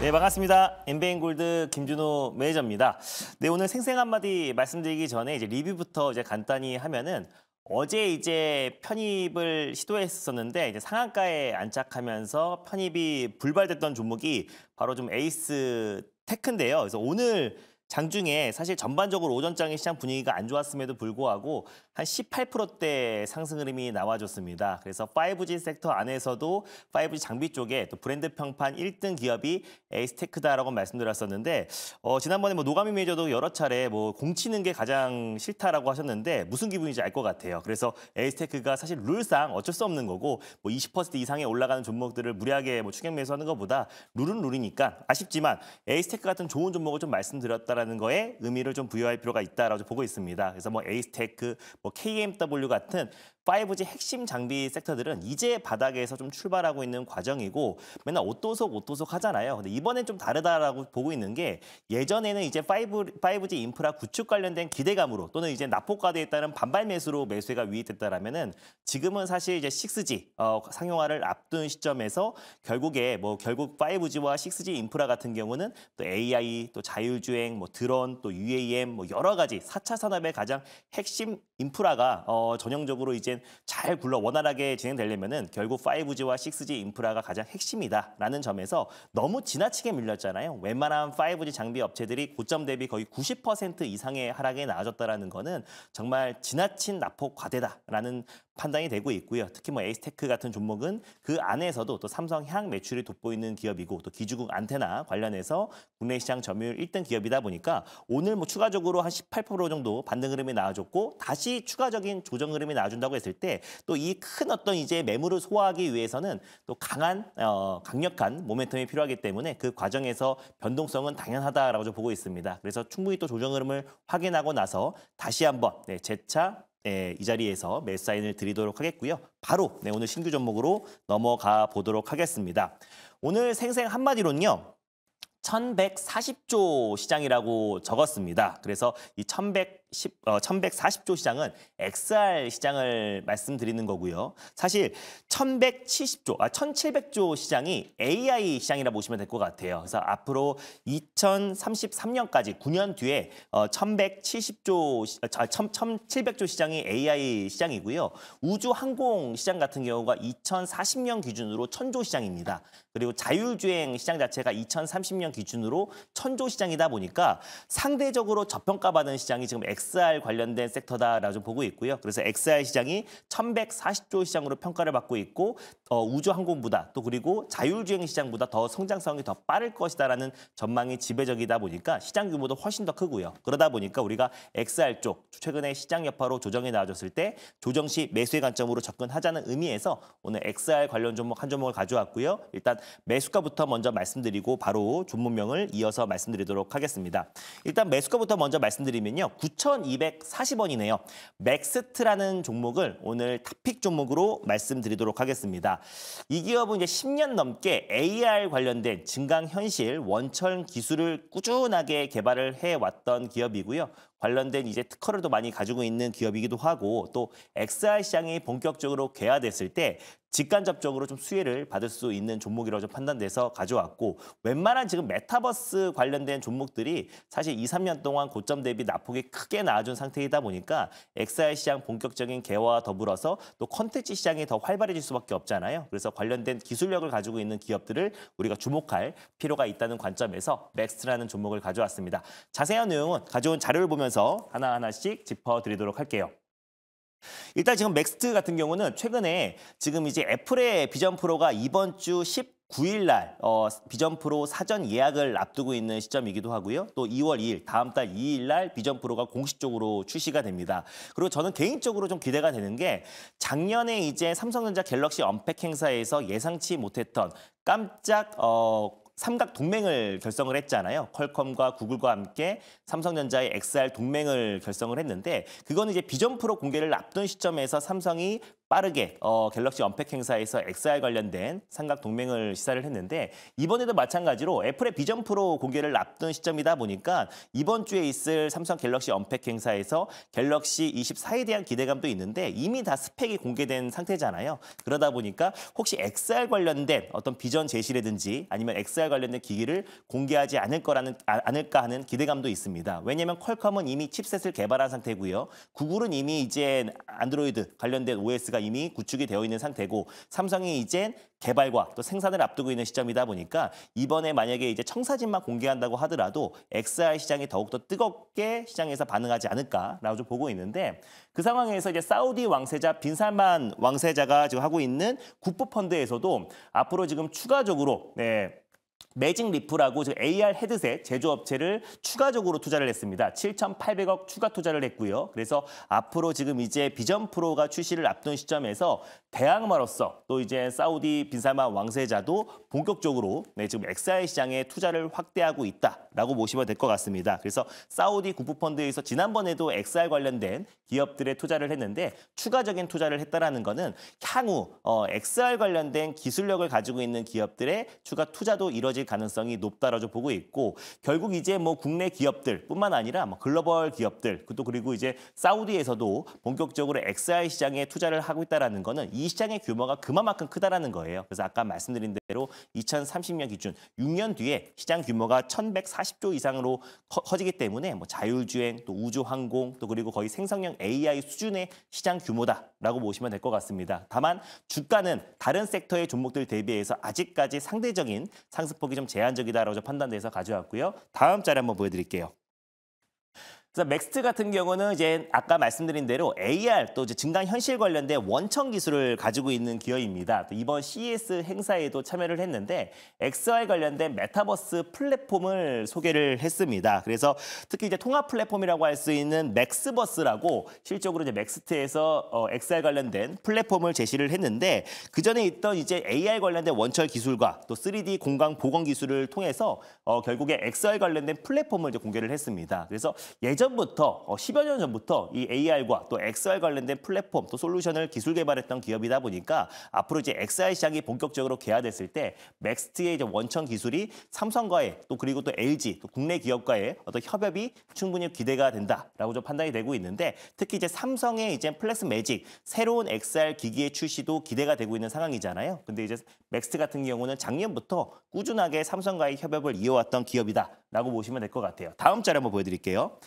네, 반갑습니다. MBN 골드 김준호 매니저입니다. 네, 오늘 생생 한마디 말씀드리기 전에 이제 리뷰부터 이제 간단히 하면은 어제 이제 편입을 시도했었는데 이제 상한가에 안착하면서 편입이 불발됐던 종목이 바로 좀 에이스 테크인데요. 그래서 오늘 장중에 사실 전반적으로 오전장의 시장 분위기가 안 좋았음에도 불구하고 한 18%대 상승 흐름이 나와줬습니다. 그래서 5G 섹터 안에서도 5G 장비 쪽에 또 브랜드 평판 1등 기업이 에이스테크다라고 말씀드렸었는데 어, 지난번에 뭐 노가미 매저도 여러 차례 뭐 공치는 게 가장 싫다라고 하셨는데 무슨 기분인지 알 것 같아요. 그래서 에이스테크가 사실 룰상 어쩔 수 없는 거고 뭐20% 이상에 올라가는 종목들을 무리하게 뭐 추격 매수하는 것보다 룰은 룰이니까 아쉽지만 에이스테크 같은 좋은 종목을 좀 말씀드렸다. 있다라는 거에 의미를 좀 부여할 필요가 있다라고 보고 있습니다. 그래서 뭐 에이스테크, 뭐 KMW 같은 5G 핵심 장비 섹터들은 이제 바닥에서 좀 출발하고 있는 과정이고 맨날 옷도속 옷도속 하잖아요. 근데 이번엔 좀 다르다라고 보고 있는 게 예전에는 이제 5, 5G 인프라 구축 관련된 기대감으로 또는 이제 납폭과대에 따른 반발 매수로 매수가 위입됐다라면은 지금은 사실 이제 6G 어, 상용화를 앞둔 시점에서 결국에 뭐 결국 5G와 6G 인프라 같은 경우는 또 AI 또 자율주행 뭐 드론 또 UAM 뭐 여러 가지 4차 산업의 가장 핵심 인프라가 어, 전형적으로 이제 있게 잘 굴러 원활하게 진행되려면은 결국 5G와 6G 인프라가 가장 핵심이다라는 점에서 너무 지나치게 밀렸잖아요. 웬만한 5G 장비 업체들이 고점 대비 거의 90% 이상의 하락에 나아졌다라는 거는 정말 지나친 낙폭 과대다라는 판단이 되고 있고요. 특히 뭐 에이스테크 같은 종목은 그 안에서도 또 삼성 향 매출이 돋보이는 기업이고 또 기주국 안테나 관련해서 국내 시장 점유율 1등 기업이다 보니까 오늘 뭐 추가적으로 한 18% 정도 반등 흐름이 나와줬고 다시 추가적인 조정 흐름이 나와준다고 했을 때 또 이 큰 어떤 이제 매물을 소화하기 위해서는 또 강한 어, 강력한 모멘텀이 필요하기 때문에 그 과정에서 변동성은 당연하다라고 보고 있습니다. 그래서 충분히 또 조정 흐름을 확인하고 나서 다시 한번 네, 재차 네, 이 자리에서 매사인을 드리도록 하겠고요. 바로 네, 오늘 신규 종목으로 넘어가 보도록 하겠습니다. 오늘 생생 한마디로는요. 1140조 시장이라고 적었습니다. 그래서 이 1 1 4 0 10, 어, 1140조 시장은 XR 시장을 말씀드리는 거고요. 사실 1170조, 아 1700조 시장이 AI 시장이라 보시면 될 것 같아요. 그래서 앞으로 2033년까지 9년 뒤에 어, 1170조, 아, 1700조 시장이 AI 시장이고요. 우주 항공 시장 같은 경우가 2040년 기준으로 천조 시장입니다. 그리고 자율주행 시장 자체가 2030년 기준으로 천조 시장이다 보니까 상대적으로 저평가받은 시장이 지금 X r XR 관련된 섹터다라고 보고 있고요. 그래서 XR 시장이 1,140조 시장으로 평가를 받고 있고 어, 우주항공보다 또 그리고 자율주행 시장보다 더 성장성이 더 빠를 것이다라는 전망이 지배적이다 보니까 시장 규모도 훨씬 더 크고요. 그러다 보니까 우리가 XR 쪽 최근에 시장 여파로 조정이 나와졌을때 조정 시 매수의 관점으로 접근하자는 의미에서 오늘 XR 관련 종목 한 종목을 가져왔고요. 일단 매수가부터 먼저 말씀드리고 바로 종목명을 이어서 말씀드리도록 하겠습니다. 일단 매수가부터 먼저 말씀드리면요. 9천 3,240원이네요. 맥스트라는 종목을 오늘 탑픽 종목으로 말씀드리도록 하겠습니다. 이 기업은 이제 10년 넘게 AR 관련된 증강현실 원천 기술을 꾸준하게 개발을 해왔던 기업이고요. 관련된 이제 특허를 더 많이 가지고 있는 기업이기도 하고 또 XR 시장이 본격적으로 개화됐을 때 직간접적으로 좀 수혜를 받을 수 있는 종목이라고 좀 판단돼서 가져왔고 웬만한 지금 메타버스 관련된 종목들이 사실 2, 3년 동안 고점 대비 낙폭이 크게 나아준 상태이다 보니까 XR 시장 본격적인 개화와 더불어서 또 컨텐츠 시장이 더 활발해질 수밖에 없잖아요. 그래서 관련된 기술력을 가지고 있는 기업들을 우리가 주목할 필요가 있다는 관점에서 맥스라는 종목을 가져왔습니다. 자세한 내용은 가져온 자료를 보면 보면서 하나하나씩 짚어드리도록 할게요. 일단 지금 맥스트 같은 경우는 최근에 지금 이제 애플의 비전 프로가 이번 주 19일 날 어, 비전 프로 사전 예약을 앞두고 있는 시점이기도 하고요. 또 2월 2일, 다음 달 2일 날 비전 프로가 공식적으로 출시가 됩니다. 그리고 저는 개인적으로 좀 기대가 되는 게 작년에 이제 삼성전자 갤럭시 언팩 행사에서 예상치 못했던 깜짝 어, 삼각 동맹을 결성을 했잖아요. 퀄컴과 구글과 함께 삼성전자의 XR 동맹을 결성을 했는데 그거는 이제 비전 프로 공개를 앞둔 시점에서 삼성이 빠르게 어, 갤럭시 언팩 행사에서 XR 관련된 삼각 동맹을 시사를 했는데 이번에도 마찬가지로 애플의 비전 프로 공개를 앞둔 시점이다 보니까 이번 주에 있을 삼성 갤럭시 언팩 행사에서 갤럭시 24에 대한 기대감도 있는데 이미 다 스펙이 공개된 상태잖아요. 그러다 보니까 혹시 XR 관련된 어떤 비전 제시라든지 아니면 XR 관련된 기기를 공개하지 않을 거라는 아, 않을까 하는 기대감도 있습니다. 왜냐하면 퀄컴은 이미 칩셋을 개발한 상태고요. 구글은 이미 이제 안드로이드 관련된 OS가 이미 구축이 되어 있는 상태고 삼성이 이젠 개발과 또 생산을 앞두고 있는 시점이다 보니까 이번에 만약에 이제 청사진만 공개한다고 하더라도 XR 시장이 더욱더 뜨겁게 시장에서 반응하지 않을까라고 좀 보고 있는데 그 상황에서 이제 사우디 왕세자 빈살만 왕세자가 지금 하고 있는 국부펀드에서도 앞으로 지금 추가적으로 네. 매직 리프라고 AR 헤드셋 제조업체를 추가적으로 투자를 했습니다. 7,800억 추가 투자를 했고요. 그래서 앞으로 지금 이제 비전 프로가 출시를 앞둔 시점에서 대항마로서 또 이제 사우디 빈살만 왕세자도 본격적으로 네, 지금 x r 시장에 투자를 확대하고 있다라고 보시면 될 것 같습니다. 그래서 사우디 국부펀드에서 지난번에도 XR 관련된 기업들의 투자를 했는데 추가적인 투자를 했다라는 것은 향후 어, XR 관련된 기술력을 가지고 있는 기업들의 추가 투자도 이뤄질 이어질 가능성이 높다라고 보고 있고 결국 이제 뭐 국내 기업들뿐만 아니라 뭐 글로벌 기업들 또 그리고 이제 사우디에서도 본격적으로 XI 시장에 투자를 하고 있다라는 거는 이 시장의 규모가 그만큼 크다라는 거예요. 그래서 아까 말씀드린 대로 2030년 기준 6년 뒤에 시장 규모가 1,140조 이상으로 커지기 때문에 뭐 자율주행 또 우주 항공 또 그리고 거의 생성형 AI 수준의 시장 규모다라고 보시면 될 것 같습니다. 다만 주가는 다른 섹터의 종목들 대비해서 아직까지 상대적인 상승폭 가격좀 제한적이다라고 판단돼서 가져왔고요. 다음 자료 한번 보여드릴게요. 그래서 맥스트 같은 경우는 이제 아까 말씀드린 대로 AR 또 이제 증강 현실 관련된 원천 기술을 가지고 있는 기업입니다. 이번 CES 행사에도 참여를 했는데 XR 관련된 메타버스 플랫폼을 소개를 했습니다. 그래서 특히 이제 통합 플랫폼이라고 할 수 있는 맥스버스라고 실적으로 이제 맥스트에서 어, XR 관련된 플랫폼을 제시를 했는데 그 전에 있던 이제 AR 관련된 원천 기술과 또 3D 공간 보건 기술을 통해서 어, 결국에 XR 관련된 플랫폼을 이제 공개를 했습니다. 그래서 예전 예전부터 10여 어, 년 전부터 이 AR과 또 XR 관련된 플랫폼 또 솔루션을 기술 개발했던 기업이다 보니까 앞으로 이제 XR 시장이 본격적으로 개화됐을 때 맥스트의 이제 원천 기술이 삼성과의 또 그리고 또 LG 또 국내 기업과의 어떤 협업이 충분히 기대가 된다라고 좀 판단이 되고 있는데 특히 이제 삼성의 이제 플렉스 매직 새로운 XR 기기의 출시도 기대가 되고 있는 상황이잖아요. 근데 이제 맥스트 같은 경우는 작년부터 꾸준하게 삼성과의 협업을 이어왔던 기업이다라고 보시면 될 것 같아요. 다음 자료 한번 보여드릴게요.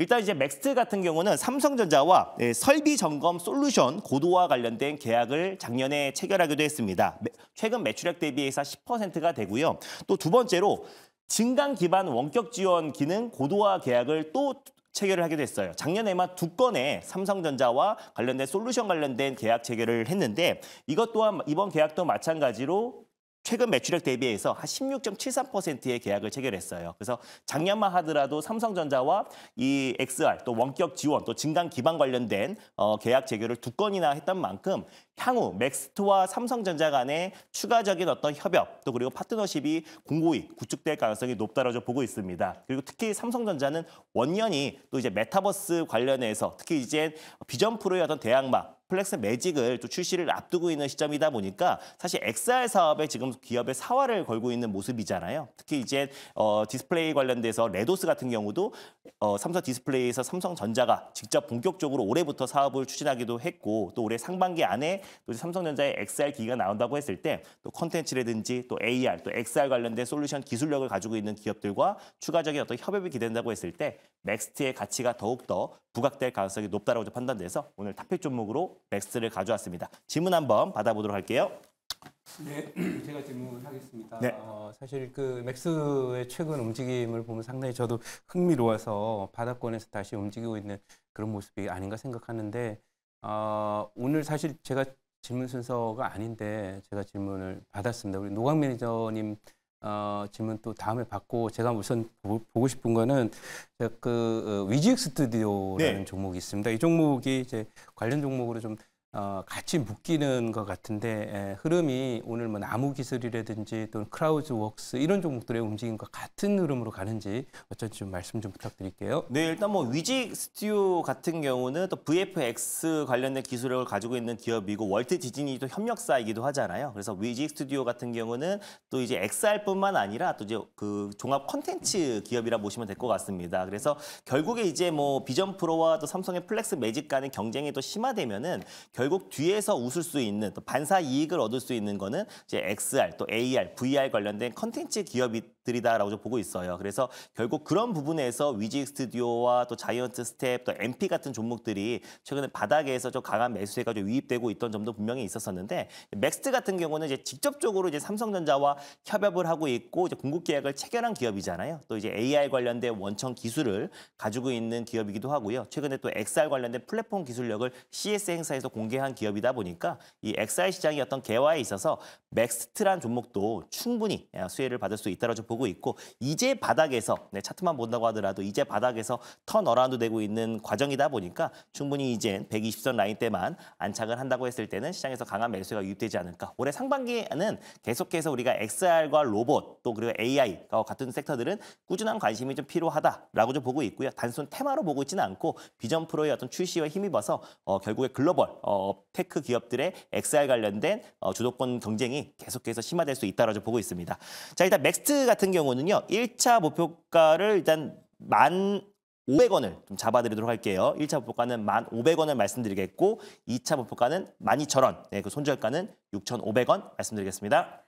일단 이제 맥스트 같은 경우는 삼성전자와 예, 설비 점검 솔루션 고도화 관련된 계약을 작년에 체결하기도 했습니다. 최근 매출액 대비해서 10%가 되고요. 또 두 번째로 증강 기반 원격 지원 기능 고도화 계약을 또 체결을 하게 됐어요. 작년에만 두 건의 삼성전자와 관련된 솔루션 관련된 계약 체결을 했는데 이것 또한 이번 계약도 마찬가지로 최근 매출액 대비해서 한 16.73%의 계약을 체결했어요. 그래서 작년만 하더라도 삼성전자와 이 XR 또 원격 지원 또 증강 기반 관련된 어, 계약 체결을 두 건이나 했던 만큼 향후 맥스트와 삼성전자 간의 추가적인 어떤 협약 또 그리고 파트너십이 공고히 구축될 가능성이 높다라고 보고 있습니다. 그리고 특히 삼성전자는 원년이 또 이제 메타버스 관련해서 특히 이제 비전 프로의 어떤 대항마 플렉스 매직을 또 출시를 앞두고 있는 시점이다 보니까 사실 XR 사업에 지금 기업의 사활을 걸고 있는 모습이잖아요. 특히 이제 어, 디스플레이 관련돼서 레도스 같은 경우도 어, 삼성 디스플레이에서 삼성전자가 직접 본격적으로 올해부터 사업을 추진하기도 했고 또 올해 상반기 안에 또 삼성전자의 XR 기기가 나온다고 했을 때 또 컨텐츠라든지 또 AR 또 XR 관련된 솔루션 기술력을 가지고 있는 기업들과 추가적인 어떤 협업이 기대된다고 했을 때맥스트의 가치가 더욱더 부각될 가능성이 높다고 판단돼서 오늘 탑픽 종목으로 맥스를 가져왔습니다. 질문 한번 받아보도록 할게요. 네, 제가 질문하겠습니다. 네. 어, 사실 그 맥스의 최근 움직임을 보면 상당히 저도 흥미로워서 바닥권에서 다시 움직이고 있는 그런 모습이 아닌가 생각하는데 어, 오늘 사실 제가 질문 순서가 아닌데 제가 질문을 받았습니다. 우리 노광 매니저님 어, 질문 또 다음에 받고 제가 우선 보, 고 싶은 거는 그 어, 위지엑 스튜디오라는 네. 종목이 있습니다. 이 종목이 이제 관련 종목으로 좀 어, 같이 묶이는 것 같은데 에, 예, 흐름이 오늘 뭐 나무 기술이라든지 또는 크라우즈 웍스 이런 종목들의 움직임과 같은 흐름으로 가는지 어쩐지 좀 말씀 좀 부탁드릴게요. 네, 일단 뭐 위직 스튜 같은 경우는 또 VFX 관련된 기술력을 가지고 있는 기업이고 월트 디즈니 도 협력사이기도 하잖아요. 그래서 위직 스튜디오 같은 경우는 또 이제 XR뿐만 아니라 또 이제 그 종합 콘텐츠 기업이라 보시면 될 것 같습니다. 그래서 결국에 이제 뭐 비전 프로와 또 삼성의 플렉스 매직 간의 경쟁이 또 심화되면은 결국 뒤에서 웃을 수 있는 또 반사 이익을 얻을 수 있는 거는 이제 XR 또 AR, VR 관련된 컨텐츠 기업이 들이다라고 보고 있어요. 그래서 결국 그런 부분에서 위직 스튜디오와 또 자이언트 스텝, 또 MP 같은 종목들이 최근에 바닥에서 좀 강한 매수세가 좀 유입되고 있던 점도 분명히 있었었는데 맥스트 같은 경우는 이제 직접적으로 이제 삼성전자와 협업을 하고 있고 이제 공급 계약을 체결한 기업이잖아요. 또 이제 AI 관련된 원천 기술을 가지고 있는 기업이기도 하고요. 최근에 또 XR 관련된 플랫폼 기술력을 CS 행사에서 공개한 기업이다 보니까 이 XR 시장이 어떤 개화에 있어서 맥스트란 종목도 충분히 예, 수혜를 받을 수 있다라고 보고 나고 있고 이제 바닥에서 네, 차트만 본다고 하더라도 이제 바닥에서 턴어라운드 되고 있는 과정이다 보니까 충분히 이제 120선 라인 때만 안착을 한다고 했을 때는 시장에서 강한 매수가 유입되지 않을까. 올해 상반기에는 계속해서 우리가 XR과 로봇 또 그리고 AI 같은 섹터들은 꾸준한 관심이 좀 필요하다라고 좀 보고 있고요. 단순 테마로 보고 있지는 않고 비전 프로의 어떤 출시와 힘입어서 어, 결국에 글로벌 어, 테크 기업들의 XR 관련된 어, 주도권 경쟁이 계속해서 심화될 수 있다라고 보고 있습니다. 자 일단 맥스트 같은 같은 경우는요. 1차 목표가를 일단 만 500원을 좀 잡아드리도록 할게요. 1차 목표가는 1,500원을 말씀드리겠고 2차 목표가는 12,000원, 네, 그 손절가는 6,500원 말씀드리겠습니다.